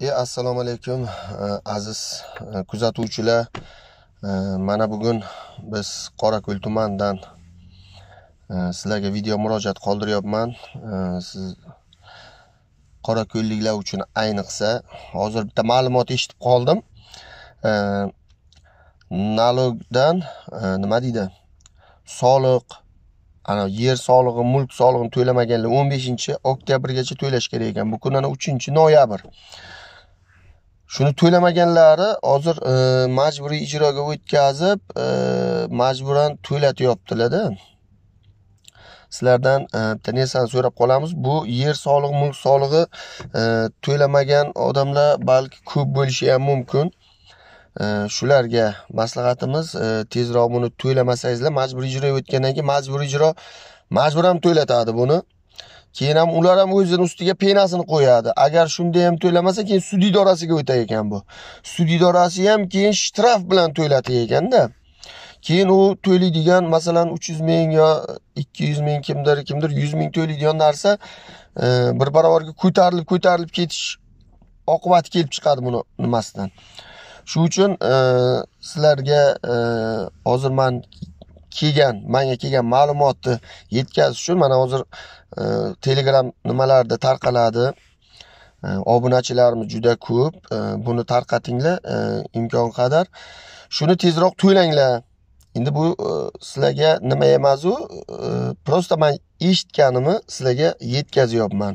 e assalomu alaykum e, aziz e, kuzatuvchilar e, mana bugun biz qorako'l tumanidan sizlarga video murojaat qoldiryapman siz qorako'lliklar uchun ayniqsa hozir bitta ma'lumot eshitib qoldim nalogdan nima deydi soliq ana yer solig'i mulk solig'ini to'lamaganlar o'n beshinchi oktyabrgacha to'lash kerak ekan bugun ana uchinchi noyabr shuni to'lamaganlari hozir e, majburiy ijroga o'tkazib e, majburan to'latyaptilarda sizlardan e, bitta narsani so'rab qolamiz bu yer solig'i mulk solig'i e, to'lamagan odamlar balki ko'p bo'lishi ham mumkin e, shularga maslahatimiz tezroq buni to'lamasangizlar majburiy ijroga o'tgandan keyin majburiy ijro majburan to'latadi buni keyin ham ular ham o'zini ustiga penasini qo'yadi agar shunda ham to'lamasa keyin sud idorasiga o'tar ekan bu sud idorasi ham keyin shtraf bilan to'latar ekanda keyin u to'laydigan masalan uch yuz ming yo ikki yuz ming kimdir kimdir yuz ming to'laydigan narsa e, bir barobarga ko'tarilib ko'tarilib ketish oqibati kelib chiqadi buni nimasidan shu uchun e, sizlarga e, hozir e, man kelgan manga kelgan ma'lumotni yetkazish uchun mana hozir e, telegram nimalarda tarqaladi e, obunachilarimiz juda ko'p e, buni tarqatinglar e, imkon qadar shuni tezroq to'langlar endi bu e, sizlarga nima emasu e, prosta man eshitganimni sizlarga yetkazyapman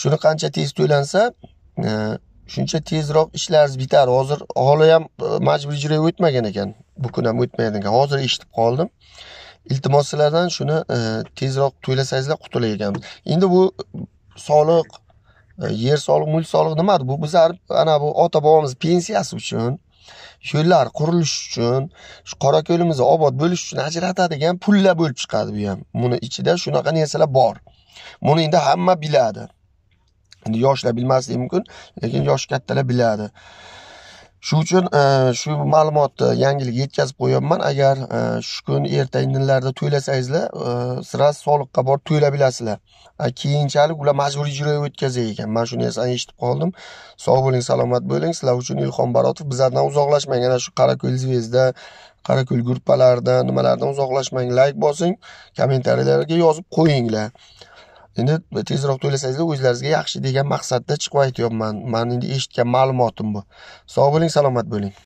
shuni qancha tez to'lansa e, shuncha tezroq ishlarsiz bitar hozir hali ham e, majburiy ijroga o'tmagan ekan bu kun ham o'tmagan ekan hozir eshitib qoldim iltimos sizlardan shuni e, tezroq to'lasangizlar qutulay ekanmiz endi bu e, soliq yer solig'i mulk solig'i nimadir bu bizlar ana bu ota bobomiz pensiyasi uchun yo'llar qurilish uchun shu qorako'limizni obod bo'lish uchun ajratadigan pullar bo'lib chiqadi bu ham buni ichida shunaqa narsalar bor buni endi hamma biladi endi yoshlar bilmasligi mumkin lekin yosh kattalar biladi shu uchun e, shu ma'lumotni yangilik yetkazib qo'yyapman agar e, shu kun erta indinlarda to'ylasangizlar e, sira soliqqa borib to'lab bilasizlar keyinchalik ular majburiy ijroga o'tkazar ekan man shu narsani eshitib qoldim sog' bo'ling salomat bo'ling sizlar uchun ilhom barotov bizlardan uzoqlashmang ana shu qarako'l zvezda qarako'l gruppalaridan nimalardan uzoqlashmang layk bosing kommentariylarga yozib qo'yinglar endi tezroq to'lasangizlar o'zlaringizga yaxshi degan maqsadda chiqib aytyapman mani endi eshitgan ma'lumotim bu sog' bo'ling salomat bo'ling